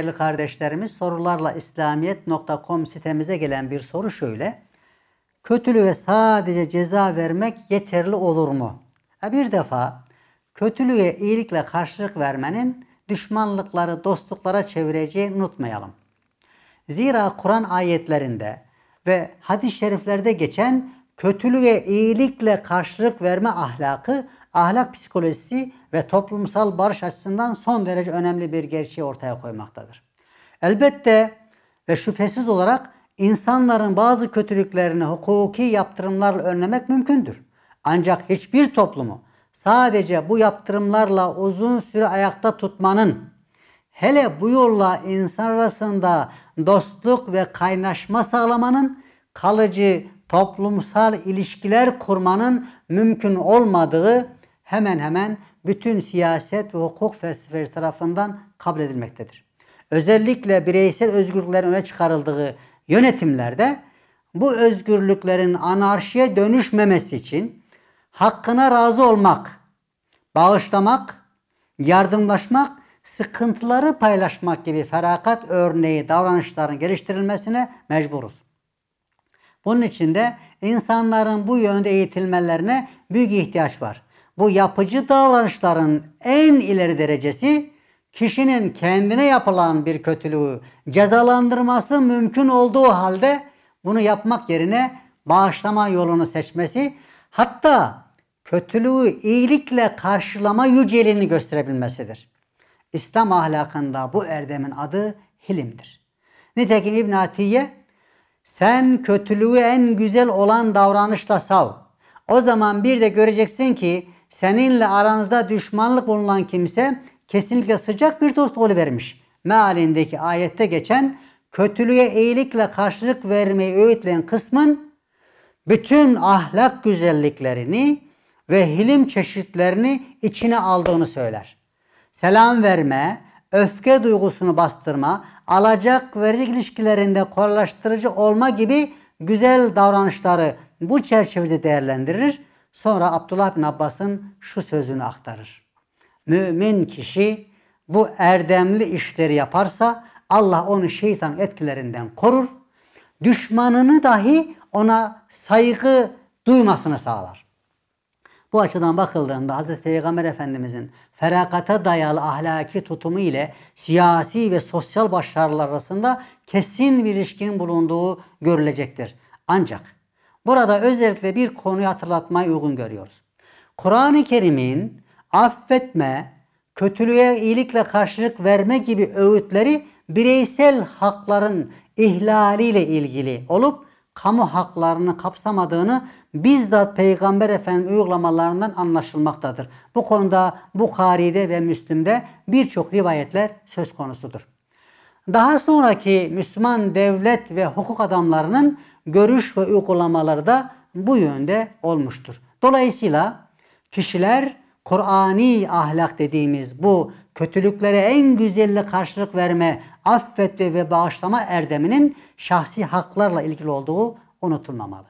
değerli kardeşlerimiz sorularla İslamiyet.com sitemize gelen bir soru şöyle. Kötülüğe sadece ceza vermek yeterli olur mu? Bir defa kötülüğe iyilikle karşılık vermenin düşmanlıkları dostluklara çevireceğini unutmayalım. Zira Kur'an ayetlerinde ve hadis-i şeriflerde geçen kötülüğe iyilikle karşılık verme ahlakı ahlak psikolojisi ve toplumsal barış açısından son derece önemli bir gerçeği ortaya koymaktadır. Elbette ve şüphesiz olarak insanların bazı kötülüklerini hukuki yaptırımlarla önlemek mümkündür. Ancak hiçbir toplumu sadece bu yaptırımlarla uzun süre ayakta tutmanın hele bu yolla insan arasında dostluk ve kaynaşma sağlamanın kalıcı toplumsal ilişkiler kurmanın mümkün olmadığı hemen hemen bütün siyaset ve hukuk felsefesi tarafından kabul edilmektedir. Özellikle bireysel özgürlüklerin öne çıkarıldığı yönetimlerde bu özgürlüklerin anarşiye dönüşmemesi için hakkına razı olmak, bağışlamak, yardımlaşmak, sıkıntıları paylaşmak gibi ferakat örneği davranışların geliştirilmesine mecburuz. Bunun için de insanların bu yönde eğitilmelerine büyük ihtiyaç var. Bu yapıcı davranışların en ileri derecesi kişinin kendine yapılan bir kötülüğü cezalandırması mümkün olduğu halde bunu yapmak yerine bağışlama yolunu seçmesi hatta kötülüğü iyilikle karşılama yüceliğini gösterebilmesidir. İslam ahlakında bu erdemin adı hilimdir. Nitekim İbn Atiye sen kötülüğü en güzel olan davranışla sav. O zaman bir de göreceksin ki Seninle aranızda düşmanlık bulunan kimse kesinlikle sıcak bir dost vermiş. Mealindeki ayette geçen kötülüğe iyilikle karşılık vermeyi öğütleyen kısmın bütün ahlak güzelliklerini ve hilim çeşitlerini içine aldığını söyler. Selam verme, öfke duygusunu bastırma, alacak verici ilişkilerinde kolaylaştırıcı olma gibi güzel davranışları bu çerçevede değerlendirir Sonra Abdullah bin Abbas'ın şu sözünü aktarır. Mümin kişi bu erdemli işleri yaparsa Allah onu şeytan etkilerinden korur. Düşmanını dahi ona saygı duymasını sağlar. Bu açıdan bakıldığında Hz. Peygamber Efendimizin ferakata dayalı ahlaki tutumu ile siyasi ve sosyal başarılar arasında kesin bir ilişkinin bulunduğu görülecektir. Ancak Burada özellikle bir konuyu hatırlatmayı uygun görüyoruz. Kur'an-ı Kerim'in affetme, kötülüğe iyilikle karşılık verme gibi öğütleri bireysel hakların ihlaliyle ilgili olup kamu haklarını kapsamadığını bizzat Peygamber Efendim uygulamalarından anlaşılmaktadır. Bu konuda Bukhari'de ve Müslim'de birçok rivayetler söz konusudur. Daha sonraki Müslüman devlet ve hukuk adamlarının görüş ve uygulamalarda bu yönde olmuştur. Dolayısıyla kişiler Kur'ani ahlak dediğimiz bu kötülüklere en güzelle karşılık verme, affetme ve bağışlama erdeminin şahsi haklarla ilgili olduğu unutulmamalı.